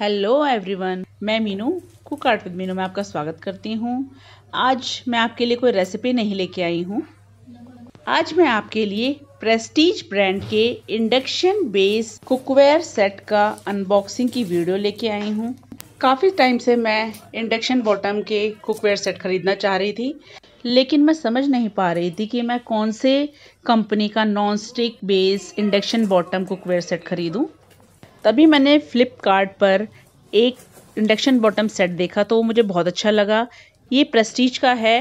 hello everyone मैं Meenu cook art with Meenu में आपका स्वागत करती हूँ आज मैं आपके लिए कोई रेसिपी नहीं लेके आई हूँ आज मैं आपके लिए प्रेस्टीज ब्रांड के इंडक्शन बेस कुकवेयर सेट का अनबॉक्सिंग की वीडियो लेके आई हूँ काफ़ी टाइम से मैं इंडक्शन बॉटम के कुकवेयर सेट खरीदना चाह रही थी लेकिन मैं समझ नहीं पा रही थी कि मैं कौन से कंपनी का non stick base induction bottom cookware set खरीदूँ तभी मैंने फ्लिपकार्ट पर एक इंडक्शन बॉटम सेट देखा तो मुझे बहुत अच्छा लगा ये प्रेस्टीज का है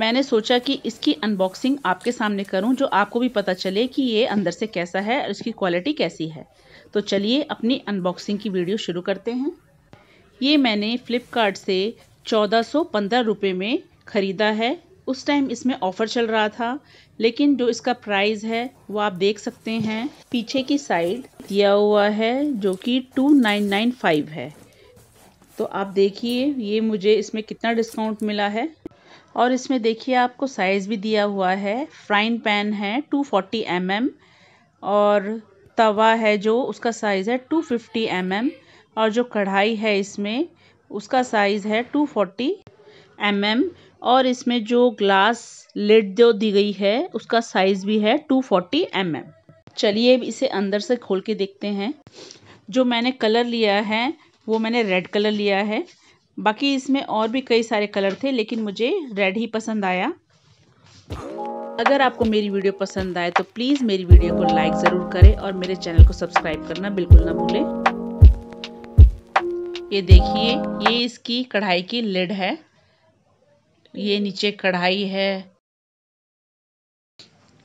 मैंने सोचा कि इसकी अनबॉक्सिंग आपके सामने करूं जो आपको भी पता चले कि ये अंदर से कैसा है और इसकी क्वालिटी कैसी है तो चलिए अपनी अनबॉक्सिंग की वीडियो शुरू करते हैं ये मैंने फ़्लिपकार्ट से चौदह सौ पंद्रह रुपये में ख़रीदा है उस टाइम इसमें ऑफर चल रहा था लेकिन जो इसका प्राइस है वो आप देख सकते हैं पीछे की साइड दिया हुआ है जो कि टू नाइन नाइन फाइव है तो आप देखिए ये मुझे इसमें कितना डिस्काउंट मिला है और इसमें देखिए आपको साइज़ भी दिया हुआ है फ्राइंग पैन है टू फोर्टी एम एम और तवा है जो उसका साइज़ है टू फिफ्टी एम एम और जो कढ़ाई है इसमें उसका साइज़ है टू फोर्टी एम_एम और इसमें जो ग्लास लिड जो दी गई है उसका साइज भी है टू फोर्टी एम_एम चलिए इसे अंदर से खोल के देखते हैं जो मैंने कलर लिया है वो मैंने रेड कलर लिया है बाकी इसमें और भी कई सारे कलर थे लेकिन मुझे रेड ही पसंद आया अगर आपको मेरी वीडियो पसंद आए तो प्लीज़ मेरी वीडियो को लाइक ज़रूर करें और मेरे चैनल को सब्सक्राइब करना बिल्कुल ना भूलें ये देखिए ये इसकी कढ़ाई की लिड है ये नीचे कढ़ाई है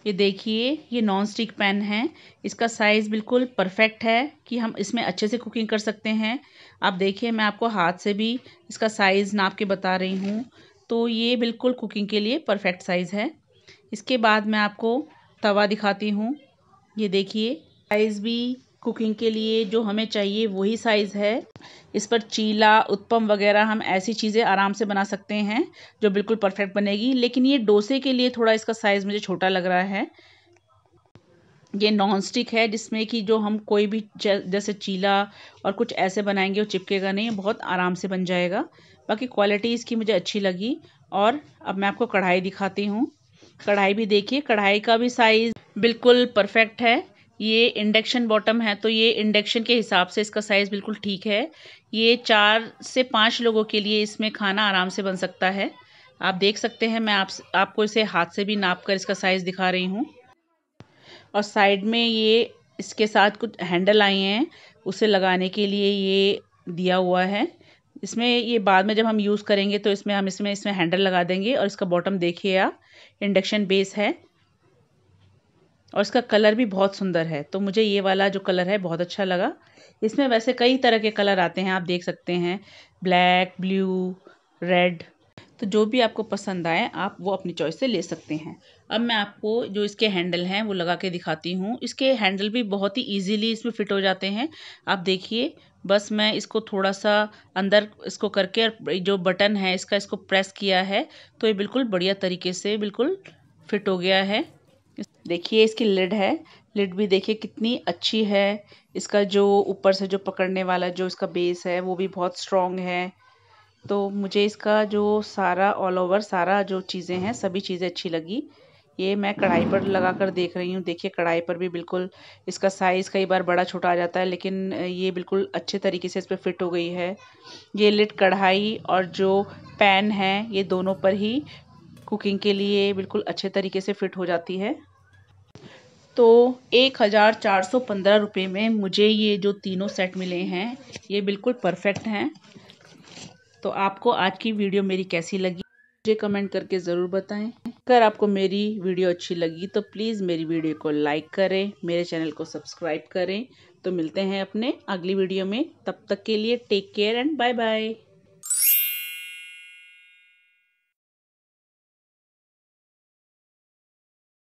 ये देखिए ये नॉन स्टिक पैन है इसका साइज़ बिल्कुल परफेक्ट है कि हम इसमें अच्छे से कुकिंग कर सकते हैं आप देखिए मैं आपको हाथ से भी इसका साइज़ नाप के बता रही हूँ तो ये बिल्कुल कुकिंग के लिए परफेक्ट साइज़ है इसके बाद मैं आपको तवा दिखाती हूँ ये देखिए साइज़ भी कुकिंग के लिए जो हमें चाहिए वही साइज़ है इस पर चीला उत्पम वगैरह हम ऐसी चीज़ें आराम से बना सकते हैं जो बिल्कुल परफेक्ट बनेगी लेकिन ये डोसे के लिए थोड़ा इसका साइज़ मुझे छोटा लग रहा है ये नॉन स्टिक है जिसमें कि जो हम कोई भी जैसे चीला और कुछ ऐसे बनाएंगे वो चिपकेगा नहीं बहुत आराम से बन जाएगा बाकी क्वालिटी इसकी मुझे अच्छी लगी और अब मैं आपको कढ़ाई दिखाती हूँ कढ़ाई भी देखिए कढ़ाई का भी साइज़ बिल्कुल परफेक्ट है ये इंडक्शन बॉटम है तो ये इंडक्शन के हिसाब से इसका साइज़ बिल्कुल ठीक है ये चार से पाँच लोगों के लिए इसमें खाना आराम से बन सकता है आप देख सकते हैं मैं आप आपको इसे हाथ से भी नाप कर इसका साइज़ दिखा रही हूँ और साइड में ये इसके साथ कुछ हैंडल आए हैं उसे लगाने के लिए ये दिया हुआ है इसमें ये बाद में जब हम यूज़ करेंगे तो इसमें हम इसमें इसमें हैंडल लगा देंगे और इसका बॉटम देखिए आप इंडक्शन बेस है और इसका कलर भी बहुत सुंदर है तो मुझे ये वाला जो कलर है बहुत अच्छा लगा इसमें वैसे कई तरह के कलर आते हैं आप देख सकते हैं ब्लैक ब्लू रेड तो जो भी आपको पसंद आए आप वो अपनी चॉइस से ले सकते हैं अब मैं आपको जो इसके हैंडल हैं वो लगा के दिखाती हूँ इसके हैंडल भी बहुत ही इजीली इसमें फिट हो जाते हैं आप देखिए बस मैं इसको थोड़ा सा अंदर इसको करके और जो बटन है इसका इसको प्रेस किया है तो ये बिल्कुल बढ़िया तरीके से बिल्कुल फिट हो गया है देखिए इसकी लिड है लिड भी देखिए कितनी अच्छी है इसका जो ऊपर से जो पकड़ने वाला जो इसका बेस है वो भी बहुत स्ट्रॉन्ग है तो मुझे इसका जो सारा ऑल ओवर सारा जो चीज़ें हैं सभी चीज़ें अच्छी लगी ये मैं कढ़ाई पर लगा कर देख रही हूँ देखिए कढ़ाई पर भी बिल्कुल इसका साइज़ कई बार बड़ा छोटा आ जाता है लेकिन ये बिल्कुल अच्छे तरीके से इस पर फिट हो गई है ये लिट कढ़ाई और जो पैन है ये दोनों पर ही कुकिंग के लिए बिल्कुल अच्छे तरीके से फिट हो जाती है तो एक हज़ार चार सौ पंद्रह रुपये में मुझे ये जो तीनों सेट मिले हैं ये बिल्कुल परफेक्ट हैं तो आपको आज की वीडियो मेरी कैसी लगी मुझे कमेंट करके ज़रूर बताएं अगर आपको मेरी वीडियो अच्छी लगी तो प्लीज़ मेरी वीडियो को लाइक करें मेरे चैनल को सब्सक्राइब करें तो मिलते हैं अपने अगली वीडियो में तब तक के लिए take care and bye bye